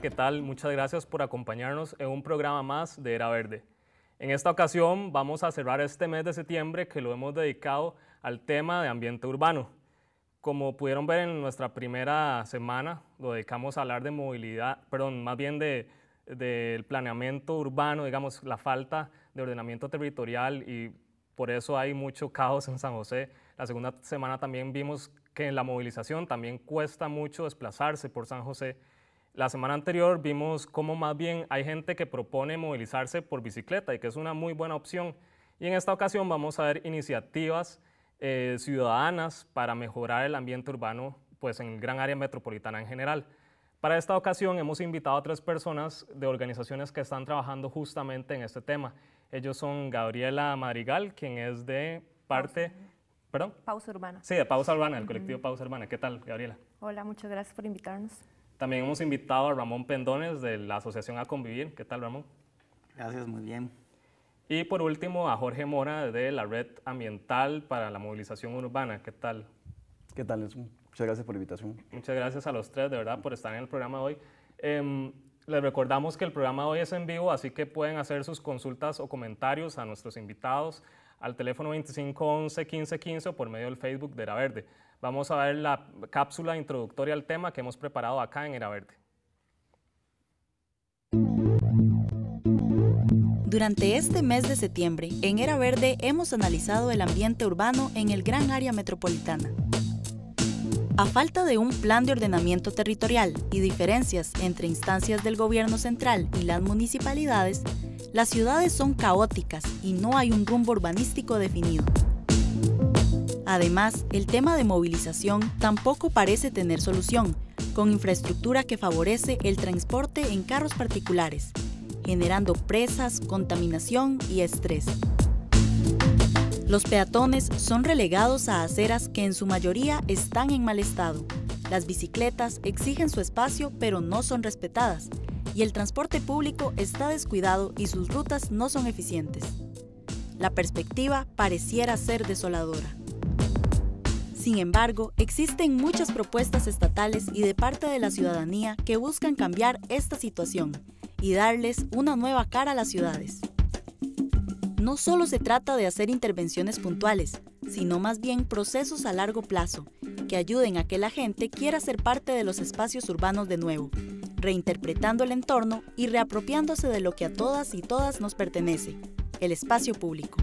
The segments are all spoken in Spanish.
¿qué tal? Muchas gracias por acompañarnos en un programa más de Era Verde. En esta ocasión vamos a cerrar este mes de septiembre que lo hemos dedicado al tema de ambiente urbano. Como pudieron ver en nuestra primera semana, lo dedicamos a hablar de movilidad, perdón, más bien de del planeamiento urbano, digamos, la falta de ordenamiento territorial y por eso hay mucho caos en San José. La segunda semana también vimos que en la movilización también cuesta mucho desplazarse por San José la semana anterior vimos cómo más bien hay gente que propone movilizarse por bicicleta y que es una muy buena opción. Y en esta ocasión vamos a ver iniciativas eh, ciudadanas para mejorar el ambiente urbano pues, en el gran área metropolitana en general. Para esta ocasión hemos invitado a tres personas de organizaciones que están trabajando justamente en este tema. Ellos son Gabriela Madrigal, quien es de parte... Pausa. ¿Perdón? Pausa Urbana. Sí, de Pausa Urbana, el colectivo Pausa Urbana. ¿Qué tal, Gabriela? Hola, muchas gracias por invitarnos. También hemos invitado a Ramón Pendones de la Asociación A Convivir. ¿Qué tal, Ramón? Gracias, muy bien. Y por último, a Jorge Mora de la Red Ambiental para la Movilización Urbana. ¿Qué tal? ¿Qué tal? Muchas gracias por la invitación. Muchas gracias a los tres, de verdad, por estar en el programa hoy. Em, les recordamos que el programa hoy es en vivo, así que pueden hacer sus consultas o comentarios a nuestros invitados al teléfono 2511 1515 o por medio del Facebook de La Verde vamos a ver la cápsula introductoria al tema que hemos preparado acá en Era Verde. Durante este mes de septiembre, en Era Verde hemos analizado el ambiente urbano en el gran área metropolitana. A falta de un plan de ordenamiento territorial y diferencias entre instancias del gobierno central y las municipalidades, las ciudades son caóticas y no hay un rumbo urbanístico definido. Además, el tema de movilización tampoco parece tener solución, con infraestructura que favorece el transporte en carros particulares, generando presas, contaminación y estrés. Los peatones son relegados a aceras que en su mayoría están en mal estado. Las bicicletas exigen su espacio pero no son respetadas y el transporte público está descuidado y sus rutas no son eficientes. La perspectiva pareciera ser desoladora. Sin embargo, existen muchas propuestas estatales y de parte de la ciudadanía que buscan cambiar esta situación y darles una nueva cara a las ciudades. No solo se trata de hacer intervenciones puntuales, sino más bien procesos a largo plazo que ayuden a que la gente quiera ser parte de los espacios urbanos de nuevo, reinterpretando el entorno y reapropiándose de lo que a todas y todas nos pertenece, el espacio público.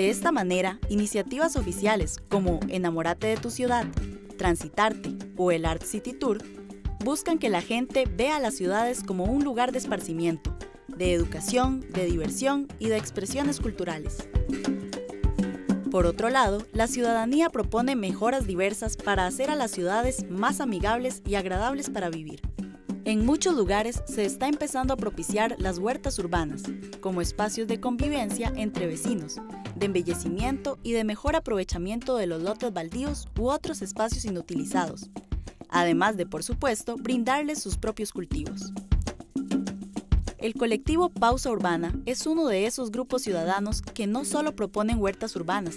De esta manera, iniciativas oficiales como Enamorate de tu ciudad, Transitarte o el Art City Tour buscan que la gente vea las ciudades como un lugar de esparcimiento, de educación, de diversión y de expresiones culturales. Por otro lado, la ciudadanía propone mejoras diversas para hacer a las ciudades más amigables y agradables para vivir. En muchos lugares se está empezando a propiciar las huertas urbanas, como espacios de convivencia entre vecinos, de embellecimiento y de mejor aprovechamiento de los lotes baldíos u otros espacios inutilizados, además de, por supuesto, brindarles sus propios cultivos. El colectivo Pausa Urbana es uno de esos grupos ciudadanos que no solo proponen huertas urbanas,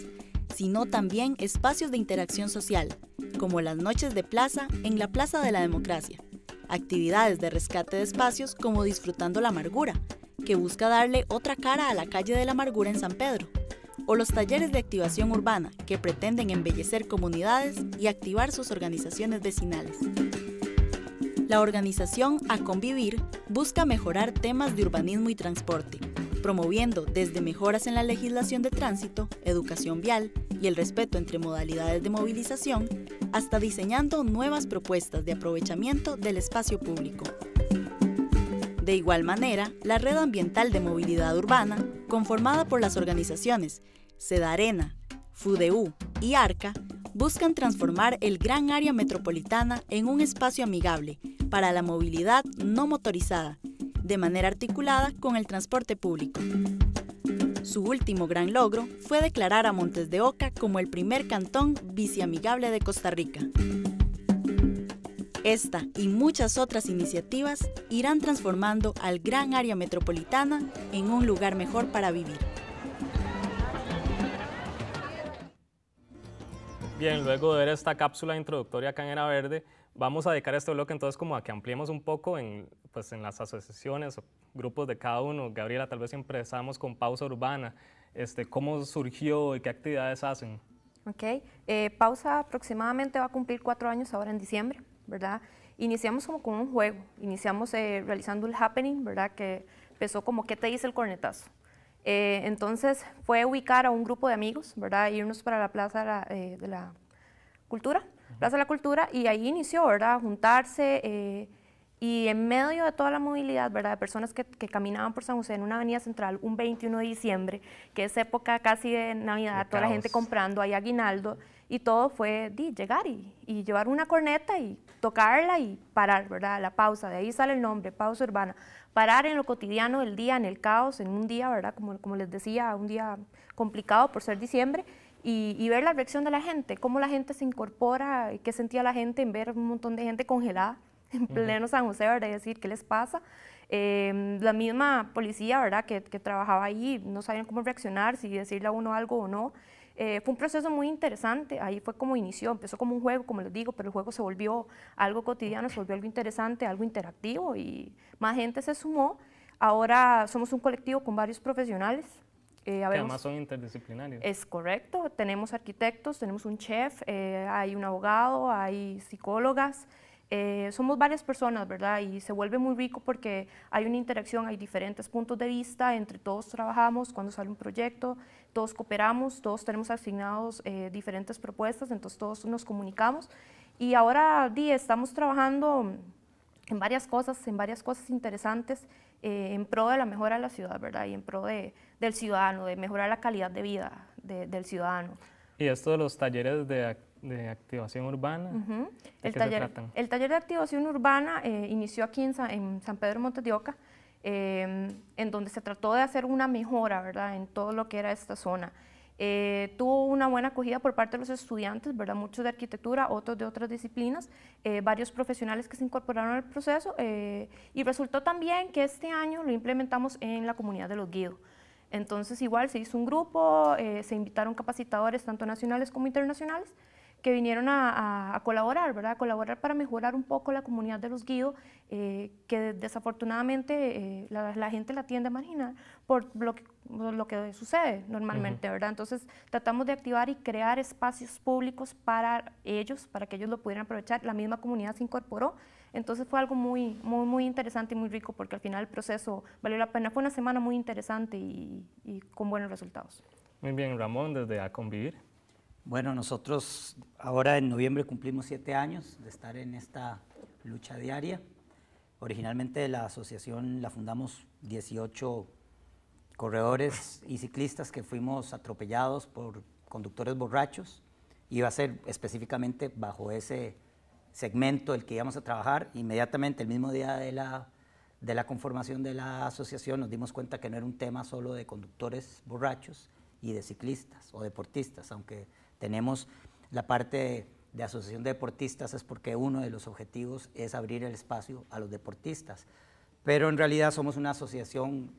sino también espacios de interacción social, como las noches de plaza en la Plaza de la Democracia, actividades de rescate de espacios como Disfrutando la Amargura, que busca darle otra cara a la calle de la Amargura en San Pedro, o los talleres de activación urbana que pretenden embellecer comunidades y activar sus organizaciones vecinales. La organización A Convivir busca mejorar temas de urbanismo y transporte, promoviendo desde mejoras en la legislación de tránsito, educación vial y el respeto entre modalidades de movilización, hasta diseñando nuevas propuestas de aprovechamiento del espacio público. De igual manera, la Red Ambiental de Movilidad Urbana, conformada por las organizaciones Sedarena, FUDEU y ARCA, buscan transformar el gran área metropolitana en un espacio amigable para la movilidad no motorizada, de manera articulada con el transporte público. Su último gran logro fue declarar a Montes de Oca como el primer cantón biciamigable de Costa Rica. Esta y muchas otras iniciativas irán transformando al gran área metropolitana en un lugar mejor para vivir. Bien, luego de ver esta cápsula introductoria acá en Era Verde, vamos a dedicar este bloque entonces como a que ampliemos un poco en, pues, en las asociaciones o grupos de cada uno. Gabriela, tal vez empezamos con Pausa Urbana. Este, ¿Cómo surgió y qué actividades hacen? Ok, eh, Pausa aproximadamente va a cumplir cuatro años ahora en diciembre. ¿verdad? Iniciamos como con un juego, iniciamos eh, realizando el happening, ¿verdad? Que empezó como, ¿qué te dice el cornetazo? Eh, entonces fue ubicar a un grupo de amigos, ¿verdad? Irnos para la Plaza de la, eh, Cultura, Plaza de la Cultura, y ahí inició, ¿verdad? Juntarse y en medio de toda la movilidad, ¿verdad? De personas que, caminaban por San José en una avenida central un 21 de diciembre, que es época casi de Navidad, toda la gente comprando, hay aguinaldo y todo fue di, llegar y, llevar una corneta y tocarla y parar, ¿verdad? La pausa, de ahí sale el nombre, pausa urbana. Parar en lo cotidiano del día, en el caos, en un día, ¿verdad? Como, como les decía, un día complicado por ser diciembre, y, ver la reacción de la gente, cómo la gente se incorpora, qué sentía la gente en ver un montón de gente congelada en pleno San José, ¿verdad? Y decir, ¿qué les pasa? Em, la misma policía, ¿verdad? Que, que, trabajaba ahí, no sabían cómo reaccionar, si decirle a uno algo o no. Eh, fue un proceso muy interesante, ahí fue como inició, empezó como un juego, como les digo, pero el juego se volvió algo cotidiano, se volvió algo interesante, algo interactivo y más gente se sumó. Ahora somos un colectivo con varios profesionales. Eh, que además son interdisciplinarios. Es correcto, tenemos arquitectos, tenemos un chef, eh, hay un abogado, hay psicólogas, eh, somos varias personas, ¿verdad? Y se vuelve muy rico porque hay una interacción, hay diferentes puntos de vista, entre todos trabajamos cuando sale un proyecto, todos cooperamos, todos tenemos asignados eh, diferentes propuestas, entonces todos nos comunicamos. Y ahora día estamos trabajando en varias cosas, en varias cosas interesantes eh, en pro de la mejora de la ciudad, ¿verdad? Y en pro de, del ciudadano, de mejorar la calidad de vida del ciudadano. Y esto de los talleres de de activación urbana. el, taller, se el taller de activación urbana eh, inició aquí en, San, Pedro Montes de em, en donde se trató de hacer una mejora ¿verdad? en todo lo que era esta zona. Eh, tuvo una buena acogida por parte de los estudiantes, ¿verdad? muchos de arquitectura, otros de otras disciplinas, eh, varios profesionales que se incorporaron al proceso y resultó también que este año lo implementamos en la comunidad de los Guido. Entonces igual se hizo un grupo, se invitaron capacitadores tanto nacionales como internacionales que vinieron a, colaborar, ¿verdad? A colaborar para mejorar un poco la comunidad de los guíos, eh, que desafortunadamente eh, la, gente la tiende a marginar por lo que, sucede normalmente, ¿verdad? Entonces tratamos de activar y crear espacios públicos para ellos, para que ellos lo pudieran aprovechar. La misma comunidad se incorporó. Entonces fue algo muy, muy, muy interesante y muy rico porque al final el proceso valió la pena. Fue una semana muy interesante y, y con buenos resultados. Muy bien, Ramón, desde A Convivir. Bueno, nosotros ahora en noviembre cumplimos siete años de estar en esta lucha diaria. Originalmente la asociación la fundamos 18 corredores y ciclistas que fuimos atropellados por conductores borrachos. Iba a ser específicamente bajo ese segmento el que íbamos a trabajar. Inmediatamente el mismo día de la, de la conformación de la asociación nos dimos cuenta que no era un tema solo de conductores borrachos y de ciclistas o deportistas, aunque tenemos la parte de asociación de deportistas, es porque uno de los objetivos es abrir el espacio a los deportistas. Pero en realidad somos una asociación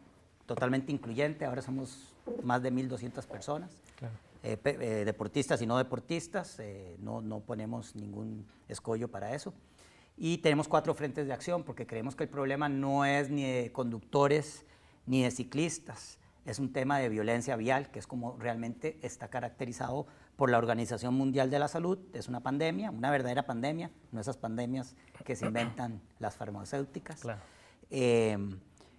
totalmente incluyente, ahora somos más de 1.200 personas, eh, eh, deportistas y no deportistas, eh, no, no ponemos ningún escollo para eso. Y tenemos cuatro frentes de acción, porque creemos que el problema no es ni de conductores ni de ciclistas, es un tema de violencia vial, que es como realmente está caracterizado por la Organización Mundial de la Salud. Es una pandemia, una verdadera pandemia, no esas pandemias que se inventan las farmacéuticas. Eh,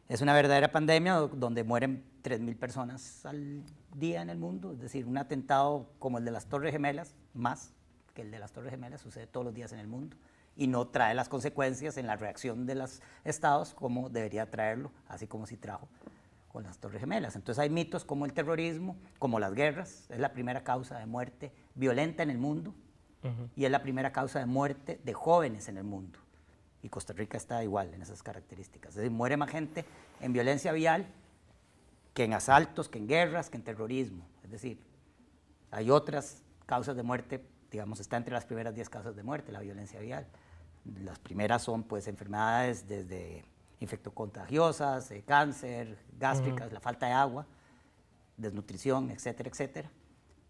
es una verdadera pandemia donde mueren 3.000 personas al día en el mundo, es decir, un atentado como el de las Torres Gemelas, más que el de las Torres Gemelas, sucede todos los días en el mundo y no trae las consecuencias en la reacción de los estados como debería traerlo, así como si trajo con las Torres Gemelas. Entonces hay mitos como el terrorismo, como las guerras, es la primera causa de muerte violenta en el mundo y es la primera causa de muerte de jóvenes en el mundo. Y Costa Rica está igual en esas características. Es decir, muere más gente en violencia vial que en asaltos, que en guerras, que en terrorismo. Es decir, hay otras causas de muerte, digamos, está entre las primeras 10 causas de muerte, la violencia vial. Las primeras son pues enfermedades desde infectocontagiosas, contagiosas, eh, cáncer, gástricas, la falta de agua, desnutrición, etcétera, etcétera.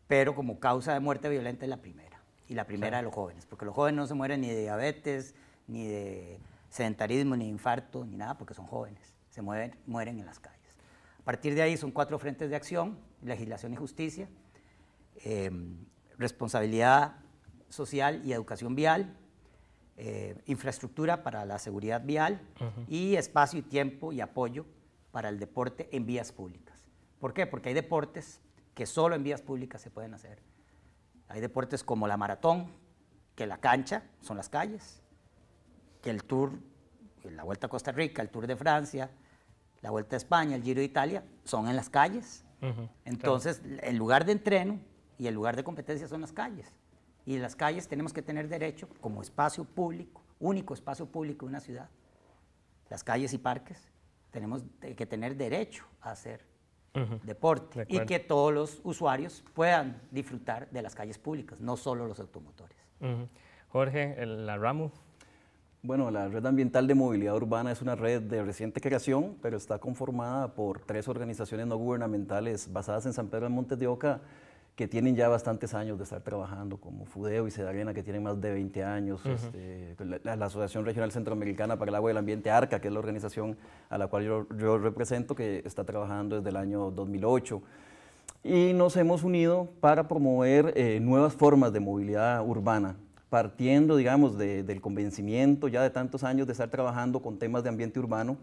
Pero como causa de muerte violenta es la primera, y la primera de los jóvenes, porque los jóvenes no se mueren ni de diabetes, ni de sedentarismo, ni de infarto, ni nada, porque son jóvenes, se mueren en las calles. A partir de ahí son cuatro frentes de acción, legislación y justicia, em, responsabilidad social y educación vial, eh, infraestructura para la seguridad vial y espacio y tiempo y apoyo para el deporte en vías públicas. ¿Por qué? Porque hay deportes que solo en vías públicas se pueden hacer. Hay deportes como la maratón, que la cancha son las calles, que el Tour, la Vuelta a Costa Rica, el Tour de Francia, la Vuelta a España, el Giro de Italia, son en las calles. Entonces, el lugar de entreno y el lugar de competencia son las calles. Y las calles tenemos que tener derecho como espacio público, único espacio público de una ciudad. Las calles y parques tenemos que tener derecho a hacer deporte y que todos los usuarios puedan disfrutar de las calles públicas, no solo los automotores. Jorge, la RAMU. Bueno, la Red Ambiental de Movilidad Urbana es una red de reciente creación, pero está conformada por tres organizaciones no gubernamentales basadas en San Pedro de Montes de Oca que tienen ya bastantes años de estar trabajando, como Fudeo y Sedarena, que tienen más de 20 años, este, la, Asociación Regional Centroamericana para el Agua y el Ambiente, ARCA, que es la organización a la cual yo, represento, que está trabajando desde el año 2008. Y nos hemos unido para promover eh, nuevas formas de movilidad urbana, partiendo, digamos, del convencimiento ya de tantos años de estar trabajando con temas de ambiente urbano,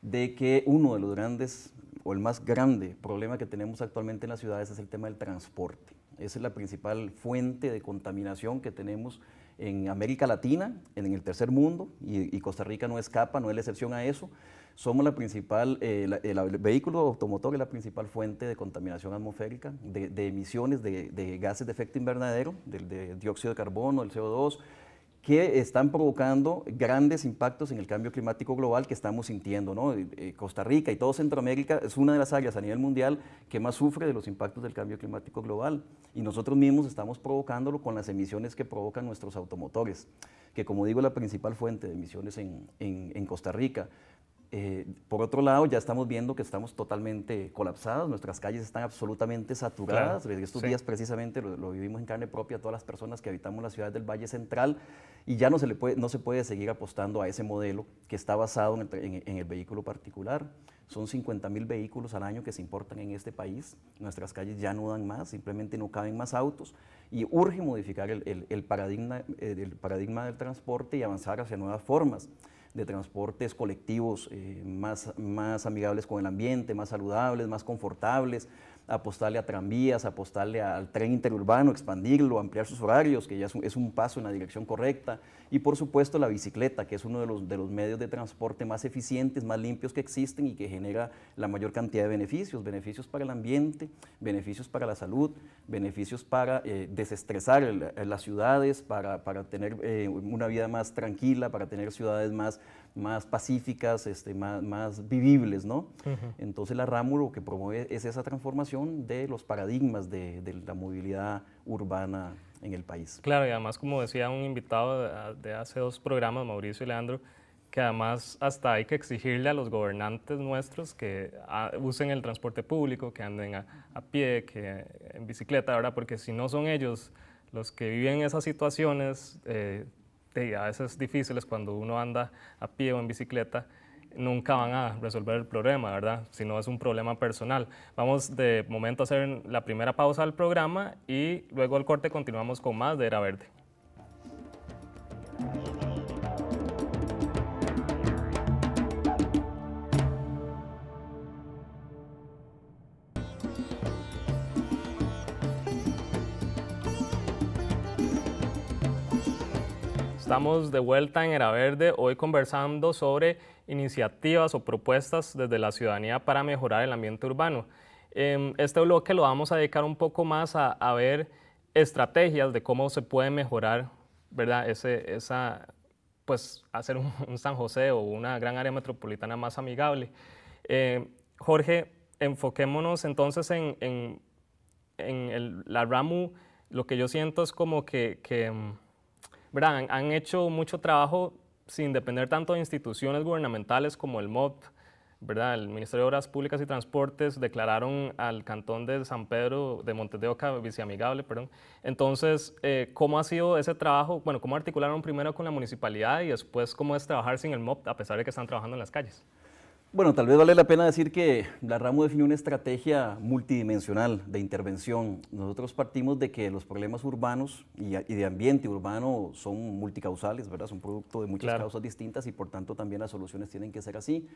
de que uno de los grandes o el más grande problema que tenemos actualmente en las ciudades es el tema del transporte. Esa es la principal fuente de contaminación que tenemos en América Latina, en el tercer mundo, y, Costa Rica no escapa, no es la excepción a eso. Somos la principal, eh, el, vehículo automotor es la principal fuente de contaminación atmosférica, de, emisiones de, gases de efecto invernadero, de dióxido de carbono, el CO2, que están provocando grandes impactos en el cambio climático global que estamos sintiendo. Eh, Costa Rica y todo Centroamérica es una de las áreas a nivel mundial que más sufre de los impactos del cambio climático global y nosotros mismos estamos provocándolo con las emisiones que provocan nuestros automotores, que como digo es la principal fuente de emisiones en, en Costa Rica. Eh, por otro lado, ya estamos viendo que estamos totalmente colapsados, nuestras calles están absolutamente saturadas. Estos días precisamente lo, vivimos en carne propia todas las personas que habitamos la ciudad del Valle Central y ya no se, le puede, no se puede seguir apostando a ese modelo que está basado en el, vehículo particular. Son 50 mil vehículos al año que se importan en este país. Nuestras calles ya no dan más, simplemente no caben más autos y urge modificar el eh, paradigma del transporte y avanzar hacia nuevas formas de transportes colectivos eh, más, más amigables con el ambiente, más saludables, más confortables, apostarle a tranvías, apostarle al tren interurbano, expandirlo, ampliar sus horarios, que ya es un, paso en la dirección correcta. Y por supuesto la bicicleta, que es uno de los, de los medios de transporte más eficientes, más limpios que existen y que genera la mayor cantidad de beneficios. Beneficios para el ambiente, beneficios para la salud, beneficios para eh, desestresar las ciudades, para, tener eh, una vida más tranquila, para tener ciudades más más pacíficas, este, más, más vivibles, ¿no? Entonces la RAMU que promueve es esa transformación de los paradigmas de, la movilidad urbana en el país. Claro, y además como decía un invitado ah, de, hace dos programas, Mauricio y Leandro, que además hasta hay que exigirle a los gobernantes nuestros que ah, usen el transporte público, que anden a, pie, que en bicicleta, ahora, Porque si no son ellos los que viven esas situaciones, eh, a veces difíciles cuando uno anda a pie o en bicicleta, nunca van a resolver el problema, ¿verdad? Si no es un problema personal. Vamos de momento a hacer la primera pausa del programa y luego el corte continuamos con más de Era Verde. Estamos de vuelta en Era Verde, hoy conversando sobre iniciativas o propuestas desde la ciudadanía para mejorar el ambiente urbano. Em, este bloque lo vamos a dedicar un poco más a, ver estrategias de cómo se puede mejorar, ¿verdad? Ese, esa, pues hacer un, San José o una gran área metropolitana más amigable. Em, Jorge, enfoquémonos entonces en, en, el, la RAMU. Lo que yo siento es como que em, han, hecho mucho trabajo sin depender tanto de instituciones gubernamentales como el MOP, ¿verdad? El Ministerio de Obras Públicas y Transportes declararon al cantón de San Pedro de montedeoca de viceamigable, perdón. Entonces, eh, ¿cómo ha sido ese trabajo? Bueno, ¿cómo articularon primero con la municipalidad y después cómo es trabajar sin el MOP a pesar de que están trabajando en las calles? Bueno, tal vez vale la pena decir que la RAMO definió una estrategia multidimensional de intervención. Nosotros partimos de que los problemas urbanos y, de ambiente urbano son multicausales, ¿verdad? Son producto de muchas causas distintas y por tanto también las soluciones tienen que ser así.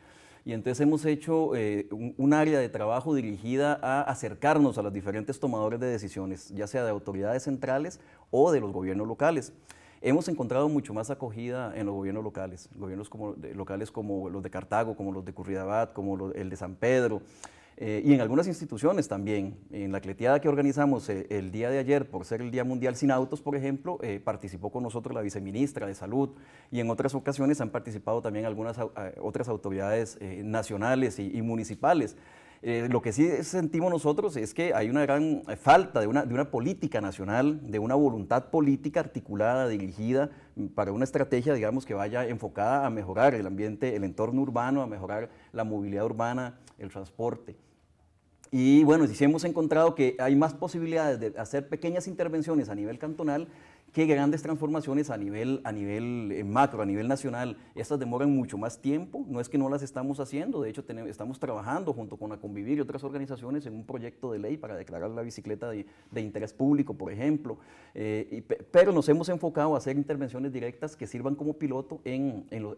Y entonces hemos hecho eh, un, área de trabajo dirigida a acercarnos a los diferentes tomadores de decisiones, ya sea de autoridades centrales o de los gobiernos locales hemos encontrado mucho más acogida en los gobiernos locales, gobiernos como, locales como los de Cartago, como los de Curridabat, como el de San Pedro. Eh, y en algunas instituciones también. En la cleteada que organizamos eh, el día de ayer, por ser el Día Mundial Sin Autos, por ejemplo, eh, participó con nosotros la viceministra de Salud y en otras ocasiones han participado también algunas otras autoridades nacionales y municipales. Eh, lo que sí sentimos nosotros es que hay una gran eh, falta de una, de una política nacional, de una voluntad política articulada, dirigida mm, para una estrategia, digamos, que vaya enfocada a mejorar el ambiente, el entorno urbano, a mejorar la movilidad urbana, el transporte. Y bueno, si hemos encontrado que hay más posibilidades de hacer pequeñas intervenciones a nivel cantonal que grandes transformaciones a nivel, a nivel eh, macro, a nivel nacional. Estas demoran mucho más tiempo, no es que no las estamos haciendo, de hecho estamos trabajando junto con la Convivir y otras organizaciones en un proyecto de ley para declarar la bicicleta de, interés público, por ejemplo, eh, pero nos hemos enfocado a hacer intervenciones directas que sirvan como piloto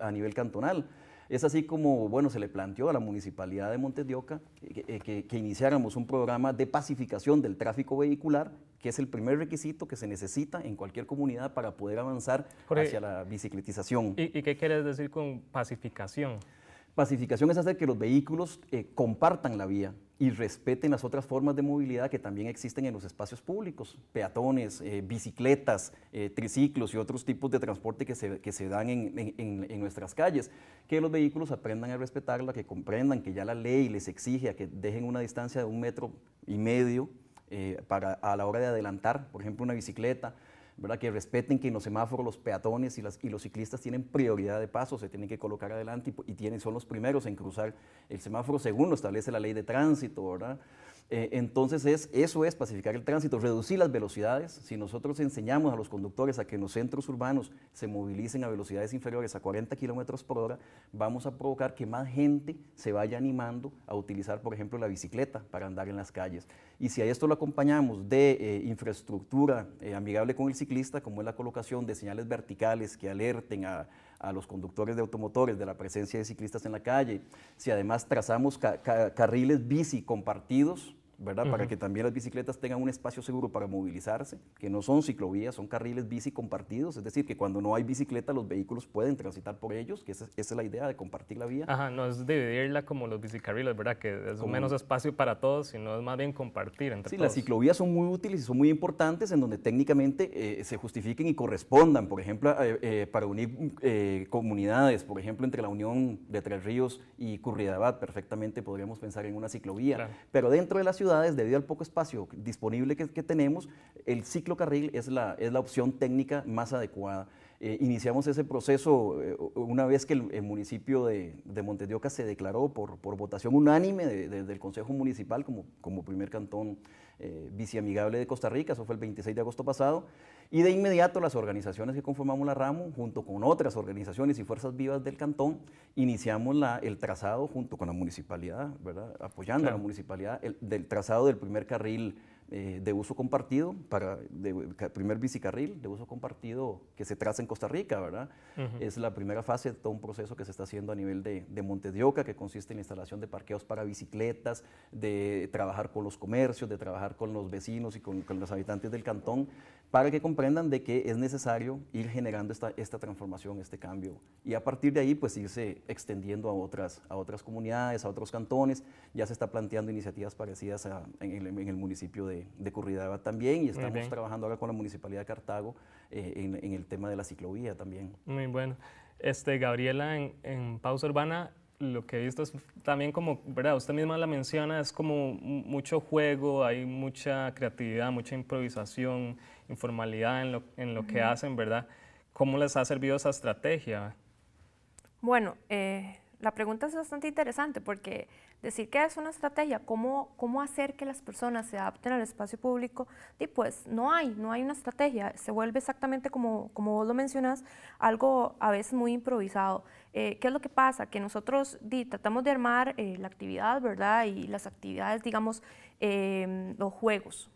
a nivel cantonal. Es así como, bueno, se le planteó a la Municipalidad de Montes de eh, que, iniciáramos un programa de pacificación del tráfico vehicular, que es el primer requisito que se necesita en cualquier comunidad para poder avanzar hacia la bicicletización. ¿Y, qué quieres decir con pacificación? Pacificación es hacer que los vehículos eh, compartan la vía, y respeten las otras formas de movilidad que también existen en los espacios públicos, peatones, eh, bicicletas, eh, triciclos y otros tipos de transporte que se, dan en, nuestras calles, que los vehículos aprendan a respetarla, que comprendan que ya la ley les exige a que dejen una distancia de un metro y medio eh, a la hora de adelantar, por ejemplo, una bicicleta, ¿verdad? que respeten que en los semáforos los peatones y, las, y los ciclistas tienen prioridad de paso, se tienen que colocar adelante y, tienen, son los primeros en cruzar el semáforo según lo establece la ley de tránsito. ¿verdad? Eh, entonces, es, eso es pacificar el tránsito, reducir las velocidades. Si nosotros enseñamos a los conductores a que en los centros urbanos se movilicen a velocidades inferiores a 40 kilómetros por hora, vamos a provocar que más gente se vaya animando a utilizar, por ejemplo, la bicicleta para andar en las calles. Y si a esto lo acompañamos de eh, infraestructura eh, amigable con el ciclista, como es la colocación de señales verticales que alerten a a los conductores de automotores de la presencia de ciclistas en la calle, si además trazamos carriles bici compartidos, para que también las bicicletas tengan un espacio seguro para movilizarse, que no son ciclovías, son carriles bici compartidos, es decir, que cuando no hay bicicleta los vehículos pueden transitar por ellos, que esa, es la idea de compartir la vía. Ajá, no es dividirla como los bicicarriles, ¿verdad? Que es un menos espacio para todos, sino es más bien compartir entre todos. Sí, las ciclovías son muy útiles y son muy importantes en donde técnicamente eh, se justifiquen y correspondan, por ejemplo, eh, eh, para unir comunidades, por ejemplo, entre la unión de Tres Ríos y Curridabat, perfectamente podríamos pensar en una ciclovía, pero dentro de la ciudad debido al poco espacio disponible que, que tenemos, el ciclocarril es la, es la opción técnica más adecuada. Eh, iniciamos ese proceso eh, una vez que el, municipio de, de, Montedioca se declaró por, por votación unánime del Consejo Municipal como, como primer cantón eh, de Costa Rica, eso fue el 26 de agosto pasado, y de inmediato las organizaciones que conformamos la RAMO, junto con otras organizaciones y fuerzas vivas del cantón, iniciamos la, el trazado junto con la municipalidad, apoyando a la municipalidad, del trazado del primer carril eh, de uso compartido, para, de, primer bicicarril de uso compartido que se traza en Costa Rica, ¿verdad? Es la primera fase de todo un proceso que se está haciendo a nivel de, de Montedioca, que consiste en la instalación de parqueos para bicicletas, de trabajar con los comercios, de trabajar con los vecinos y con, los habitantes del cantón, para que comprendan de que es necesario ir generando esta, esta transformación, este cambio. Y a partir de ahí, pues irse extendiendo a otras, a otras comunidades, a otros cantones. Ya se está planteando iniciativas parecidas en el municipio de de, también y estamos trabajando ahora con la Municipalidad de Cartago eh, en, el tema de la ciclovía también. Muy bueno. Este, Gabriela, en, Pausa Urbana, lo que he visto es también como, ¿verdad? Usted misma la menciona, es como mucho juego, hay mucha creatividad, mucha improvisación, informalidad en lo, que hacen, ¿verdad? ¿Cómo les ha servido esa estrategia? Bueno, eh, la pregunta es bastante interesante porque decir que es una estrategia, cómo, cómo hacer que las personas se adapten al espacio público, y pues no hay, no hay una estrategia, se vuelve exactamente como, como vos lo mencionas, algo a veces muy improvisado. Eh, ¿Qué es lo que pasa? Que nosotros tratamos de armar eh, la actividad, ¿verdad? Y las actividades, digamos, em, los juegos.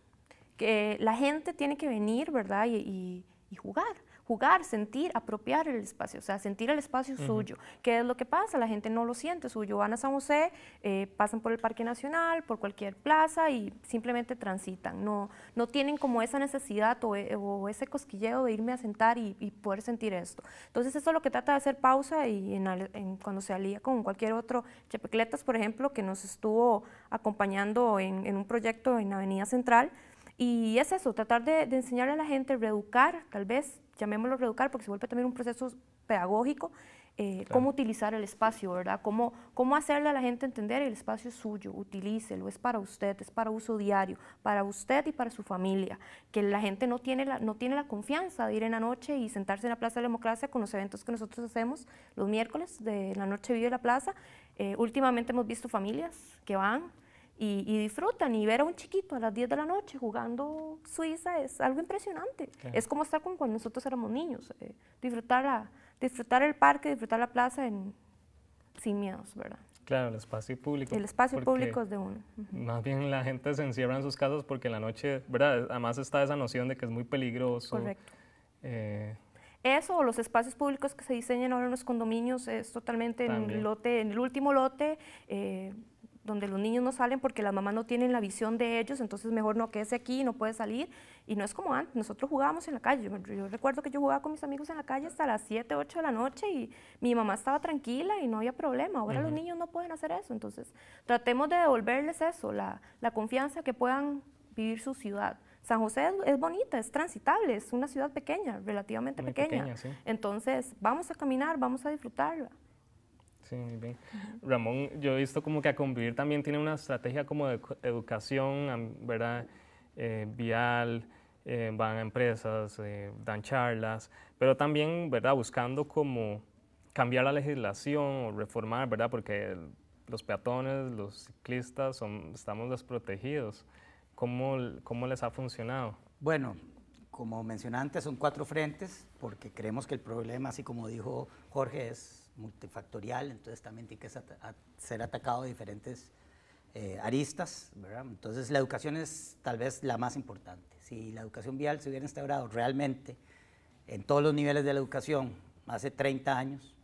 Que la gente tiene que venir, ¿verdad? y jugar jugar, sentir, apropiar el espacio, o sea, sentir el espacio suyo. ¿Qué es lo que pasa? La gente no lo siente suyo. Van a San José, eh, pasan por el Parque Nacional, por cualquier plaza y simplemente transitan. No, no tienen como esa necesidad o, e, ese cosquilleo de irme a sentar y, poder sentir esto. Entonces, eso es lo que trata de hacer pausa y cuando se alía con cualquier otro Chepecletas, por ejemplo, que nos estuvo acompañando en un proyecto en Avenida Central, y es eso, tratar de, enseñarle a la gente, reeducar, tal vez, llamémoslo reeducar, porque se vuelve también un proceso pedagógico, eh, cómo utilizar el espacio, ¿verdad? Cómo, cómo hacerle a la gente entender el espacio es suyo, utilícelo, es para usted, es para uso diario, para usted y para su familia. Que la gente no tiene la, no tiene la confianza de ir en la noche y sentarse en la Plaza de la Democracia con los eventos que nosotros hacemos los miércoles de la noche vive la plaza. Eh, últimamente hemos visto familias que van, y, disfrutan. Y ver a un chiquito a las 10 de la noche jugando Suiza es algo impresionante. Es como estar con cuando nosotros éramos niños, eh, disfrutar, la, disfrutar el parque, disfrutar la plaza en, sin miedos, ¿verdad? Claro, el espacio público. El espacio público es de uno. Más bien la gente se encierra en sus casas porque en la noche, ¿verdad? Además está esa noción de que es muy peligroso. Correcto. Eh, eso los espacios públicos que se diseñan ahora en los condominios es totalmente en el, lote, en el último lote. Eh, donde los niños no salen porque las mamás no tienen la visión de ellos, entonces mejor no quédese aquí, no puede salir. Y no es como antes, nosotros jugábamos en la calle. Yo, recuerdo que yo jugaba con mis amigos en la calle hasta las 7, 8 de la noche y mi mamá estaba tranquila y no había problema. Ahora los niños no pueden hacer eso, entonces tratemos de devolverles eso, la, confianza que puedan vivir su ciudad. San José es, bonita, es transitable, es una ciudad pequeña, relativamente pequeña. Entonces, vamos a caminar, vamos a disfrutarla. Sí, bien. Ramón, yo he visto como que a convivir también tiene una estrategia como de educación, ¿verdad? Eh, vial, eh, van a empresas, eh, dan charlas, pero también, ¿verdad? Buscando como cambiar la legislación o reformar, ¿verdad? Porque los peatones, los ciclistas, son, estamos desprotegidos. ¿Cómo, ¿Cómo les ha funcionado? Bueno, como mencioné antes, son cuatro frentes, porque creemos que el problema, así como dijo Jorge, es multifactorial, entonces también tiene que ser atacado de diferentes eh, aristas, ¿verdad? Entonces la educación es tal vez la más importante. Si la educación vial se hubiera instaurado realmente en todos los niveles de la educación hace 30 años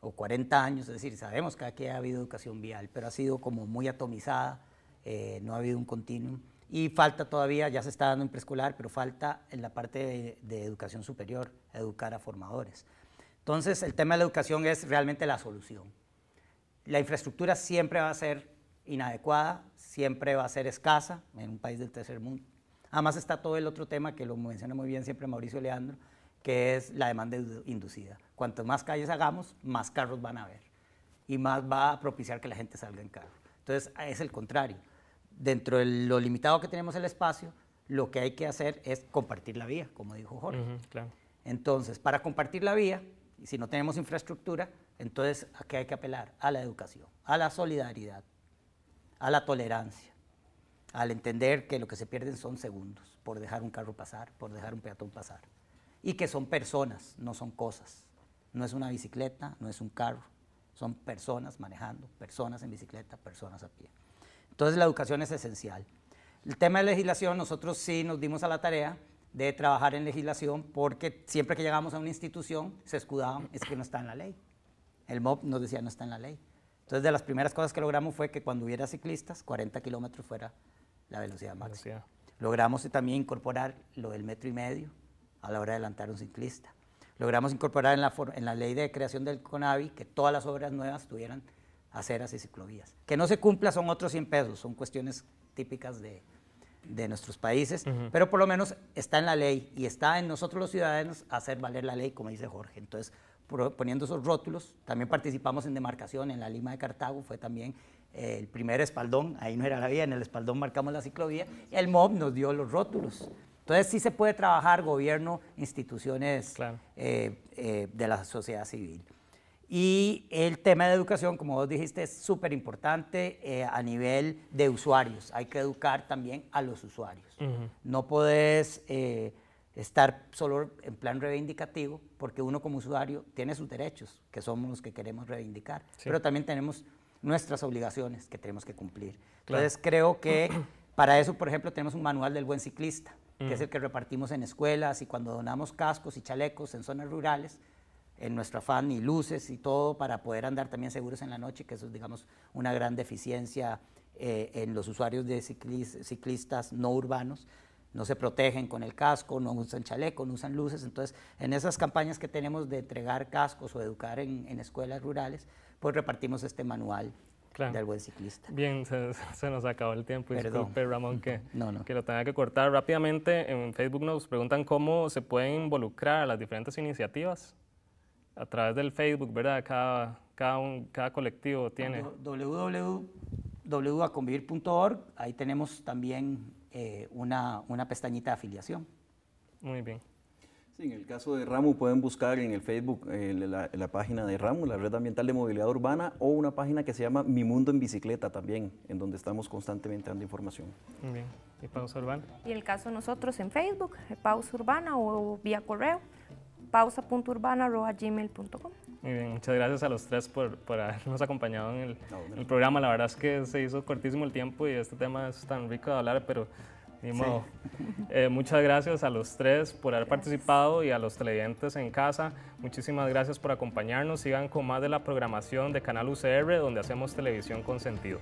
o 40 años, es decir, sabemos que aquí ha habido educación vial, pero ha sido como muy atomizada, eh, no ha habido un continuum y falta todavía, ya se está dando en preescolar, pero falta en la parte de educación superior, educar a formadores. Entonces, el tema de la educación es realmente la solución. La infraestructura siempre va a ser inadecuada, siempre va a ser escasa en un país del tercer mundo. Además está todo el otro tema que lo menciona muy bien siempre Mauricio Leandro, que es la demanda inducida. Cuanto más calles hagamos, más carros van a haber y más va a propiciar que la gente salga en carro. Entonces es el contrario. Dentro de lo limitado que tenemos el espacio, lo que hay que hacer es compartir la vía, como dijo Jorge. Entonces, para compartir la vía, y si no tenemos infraestructura, entonces ¿a qué hay que apelar? A la educación, a la solidaridad, a la tolerancia, al entender que lo que se pierden son segundos por dejar un carro pasar, por dejar un peatón pasar. Y que son personas, no son cosas. No es una bicicleta, no es un carro, son personas manejando, personas en bicicleta, personas a pie. Entonces la educación es esencial. El tema de legislación, nosotros sí nos dimos a la tarea de trabajar en legislación porque siempre que llegamos a una institución se escudaban, es que no está en la ley. El MOB nos decía, no está en la ley. Entonces, de las primeras cosas que logramos fue que cuando hubiera ciclistas, 40 kilómetros fuera la velocidad máxima. Logramos también incorporar lo del metro y medio a la hora de adelantar un ciclista. Logramos incorporar en la, en la ley de creación del CONAVI que todas las obras nuevas tuvieran aceras y ciclovías. Que no se cumpla son otros 100 pesos, son cuestiones típicas de, de nuestros países, pero por lo menos está en la ley y está en nosotros los ciudadanos hacer valer la ley, como dice Jorge. Entonces, poniendo esos rótulos, también participamos en demarcación en la Lima de Cartago, fue también eh, el primer espaldón, ahí no era la vía, en el espaldón marcamos la ciclovía, el MOB nos dio los rótulos. Entonces sí se puede trabajar gobierno, instituciones eh, eh, de la sociedad civil. Y el tema de educación, como vos dijiste, es súper importante eh, a nivel de usuarios. Hay que educar también a los usuarios. No podés eh, estar solo en plan reivindicativo, porque uno como usuario tiene sus derechos, que somos los que queremos reivindicar, pero también tenemos nuestras obligaciones que tenemos que cumplir. Entonces creo que para eso, por ejemplo, tenemos un manual del buen ciclista, que es el que repartimos en escuelas y cuando donamos cascos y chalecos en zonas rurales en nuestro afán y luces y todo para poder andar también seguros en la noche, que eso es, digamos, una gran deficiencia eh, en los usuarios de ciclistas no urbanos. No se protegen con el casco, no usan chaleco, no usan luces. Entonces, en esas campañas que tenemos de entregar cascos o educar en, escuelas rurales, pues repartimos este manual del buen ciclista. Bien, se, nos acabó el tiempo. Disculpe, Ramón, que, no, no. que lo tenga que cortar rápidamente. En Facebook nos preguntan cómo se pueden involucrar a las diferentes iniciativas a través del Facebook, ¿verdad? Cada, cada, cada colectivo tiene. www.aconvivir.org, ahí tenemos también eh, una, una pestañita de afiliación. Muy bien. Sí, en el caso de RAMU pueden buscar en el Facebook la, página de RAMU, la Red Ambiental de Movilidad Urbana, o una página que se llama Mi Mundo en Bicicleta también, en donde estamos constantemente dando información. Muy bien. ¿Y Pausa Urbana? Y el caso nosotros en Facebook, Pausa Urbana o vía correo pausa.urbana.gmail.com. Muy bien, muchas gracias a los tres por, habernos acompañado en el, programa. La verdad es que se hizo cortísimo el tiempo y este tema es tan rico de hablar, pero ni modo. Eh, muchas gracias a los tres por haber participado y a los televidentes en casa. Muchísimas gracias por acompañarnos. Sigan con más de la programación de Canal UCR, donde hacemos televisión con sentido.